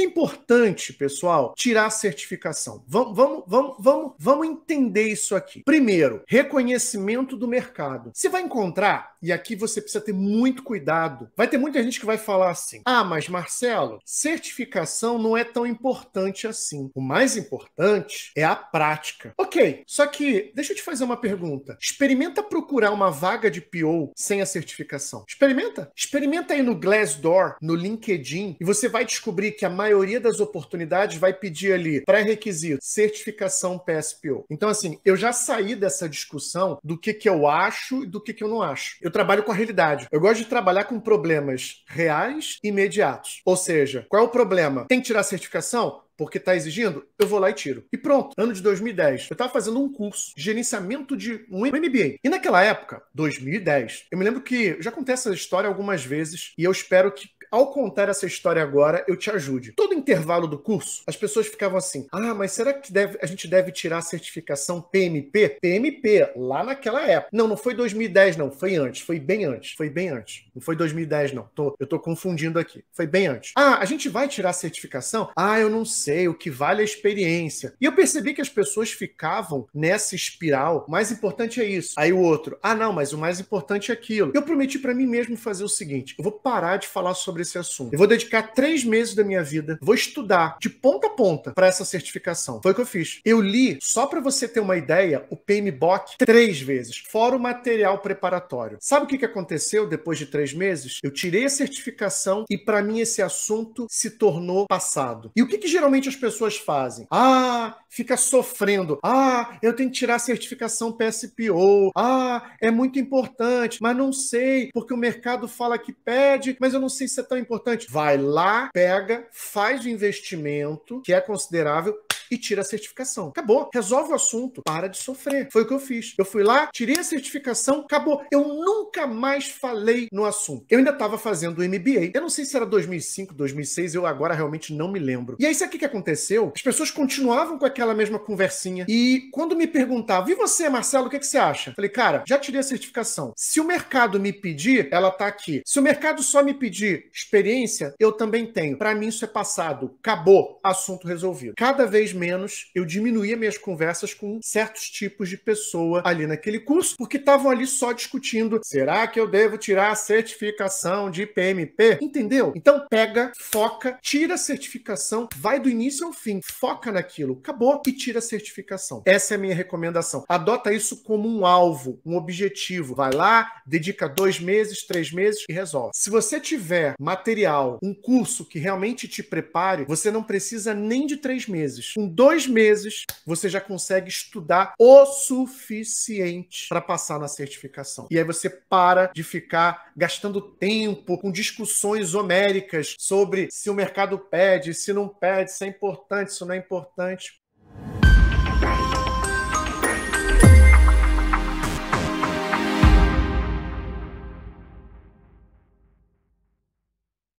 que é importante, pessoal, tirar a certificação? Vamos, vamos, vamos, vamos, vamos entender isso aqui. Primeiro, reconhecimento do mercado. Você vai encontrar, e aqui você precisa ter muito cuidado, vai ter muita gente que vai falar assim: ah, mas Marcelo, certificação não é tão importante assim. O mais importante é a prática. Ok, só que deixa eu te fazer uma pergunta. Experimenta procurar uma vaga de PO sem a certificação. Experimenta. Experimenta aí no Glassdoor, no LinkedIn, e você vai descobrir que a maioria maioria das oportunidades vai pedir ali pré-requisito, certificação PSPO. Então, assim, eu já saí dessa discussão do que, que eu acho e do que, que eu não acho. Eu trabalho com a realidade. Eu gosto de trabalhar com problemas reais e imediatos. Ou seja, qual é o problema? Tem que tirar a certificação? porque está exigindo, eu vou lá e tiro. E pronto, ano de 2010, eu estava fazendo um curso de gerenciamento de um MBA. E naquela época, 2010, eu me lembro que já acontece essa história algumas vezes e eu espero que ao contar essa história agora, eu te ajude. Todo intervalo do curso, as pessoas ficavam assim: ah, mas será que deve, a gente deve tirar a certificação PMP? PMP, lá naquela época. Não, não foi 2010, não. Foi antes. Foi bem antes. Foi bem antes. Não foi 2010, não. Tô, eu tô confundindo aqui. Foi bem antes. Ah, a gente vai tirar a certificação? Ah, eu não sei. O que vale é a experiência. E eu percebi que as pessoas ficavam nessa espiral. O mais importante é isso. Aí o outro: ah, não, mas o mais importante é aquilo. Eu prometi para mim mesmo fazer o seguinte: eu vou parar de falar sobre sobre esse assunto. Eu vou dedicar três meses da minha vida, vou estudar de ponta a ponta para essa certificação. Foi o que eu fiz. Eu li, só para você ter uma ideia, o PMBOK três vezes, fora o material preparatório. Sabe o que, que aconteceu depois de três meses? Eu tirei a certificação e, para mim, esse assunto se tornou passado. E o que, que geralmente as pessoas fazem? Ah, fica sofrendo. Ah, eu tenho que tirar a certificação PSPO. Ah, é muito importante, mas não sei, porque o mercado fala que pede, mas eu não sei se é tão importante? Vai lá, pega, faz o investimento que é considerável e tira a certificação. Acabou. Resolve o assunto. Para de sofrer. Foi o que eu fiz. Eu fui lá, tirei a certificação, acabou. Eu nunca mais falei no assunto. Eu ainda estava fazendo o MBA. Eu não sei se era 2005, 2006, eu agora realmente não me lembro. E aí, sabe o que aconteceu? As pessoas continuavam com aquela mesma conversinha. E quando me perguntavam, e você, Marcelo, o que, que você acha? Eu falei, cara, já tirei a certificação. Se o mercado me pedir, ela tá aqui. Se o mercado só me pedir experiência, eu também tenho. Para mim, isso é passado. Acabou. Assunto resolvido. Cada vez menos, eu diminuía minhas conversas com certos tipos de pessoa ali naquele curso, porque estavam ali só discutindo: será que eu devo tirar a certificação de PMP? Entendeu? Então pega, foca, tira a certificação, vai do início ao fim, foca naquilo, acabou e tira a certificação. Essa é a minha recomendação. Adota isso como um alvo, um objetivo. Vai lá, dedica dois meses, três meses e resolve. Se você tiver material, um curso que realmente te prepare, você não precisa nem de três meses. Um dois meses você já consegue estudar o suficiente para passar na certificação. E aí você para de ficar gastando tempo com discussões homéricas sobre se o mercado pede, se não pede, se é importante, se não é importante.